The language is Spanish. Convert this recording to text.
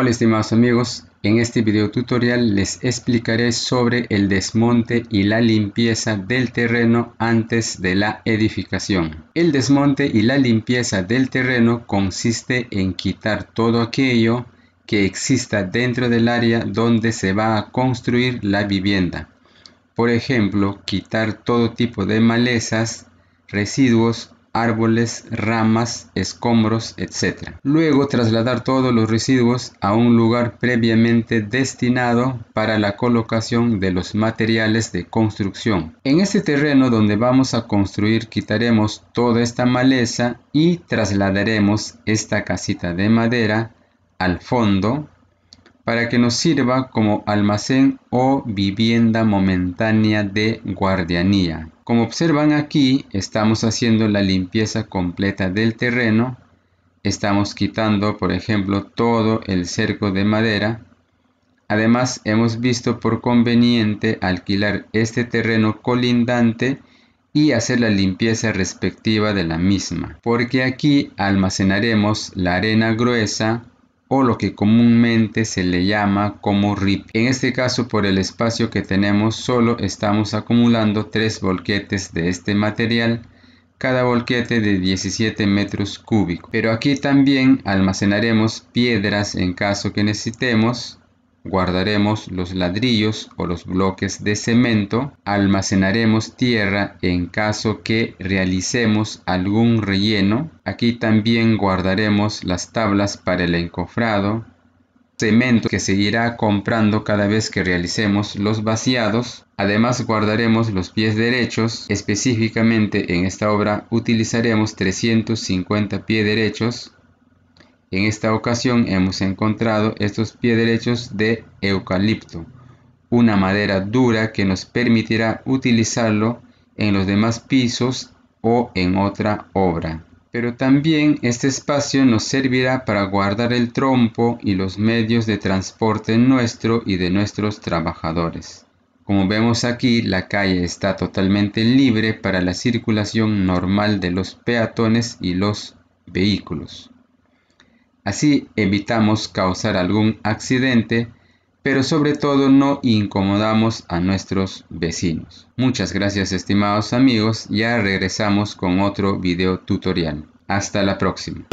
Hola estimados amigos, en este video tutorial les explicaré sobre el desmonte y la limpieza del terreno antes de la edificación. El desmonte y la limpieza del terreno consiste en quitar todo aquello que exista dentro del área donde se va a construir la vivienda. Por ejemplo, quitar todo tipo de malezas, residuos, árboles, ramas, escombros, etc. Luego trasladar todos los residuos a un lugar previamente destinado para la colocación de los materiales de construcción. En este terreno donde vamos a construir quitaremos toda esta maleza y trasladaremos esta casita de madera al fondo para que nos sirva como almacén o vivienda momentánea de guardianía. Como observan aquí, estamos haciendo la limpieza completa del terreno, estamos quitando por ejemplo todo el cerco de madera, además hemos visto por conveniente alquilar este terreno colindante y hacer la limpieza respectiva de la misma, porque aquí almacenaremos la arena gruesa, o lo que comúnmente se le llama como RIP. En este caso, por el espacio que tenemos, solo estamos acumulando tres volquetes de este material, cada volquete de 17 metros cúbicos. Pero aquí también almacenaremos piedras en caso que necesitemos, guardaremos los ladrillos o los bloques de cemento, almacenaremos tierra en caso que realicemos algún relleno, aquí también guardaremos las tablas para el encofrado, cemento que seguirá comprando cada vez que realicemos los vaciados. Además guardaremos los pies derechos, específicamente en esta obra utilizaremos 350 pies derechos en esta ocasión hemos encontrado estos pie derechos de eucalipto, una madera dura que nos permitirá utilizarlo en los demás pisos o en otra obra. Pero también este espacio nos servirá para guardar el trompo y los medios de transporte nuestro y de nuestros trabajadores. Como vemos aquí, la calle está totalmente libre para la circulación normal de los peatones y los vehículos. Así evitamos causar algún accidente, pero sobre todo no incomodamos a nuestros vecinos. Muchas gracias estimados amigos, ya regresamos con otro video tutorial. Hasta la próxima.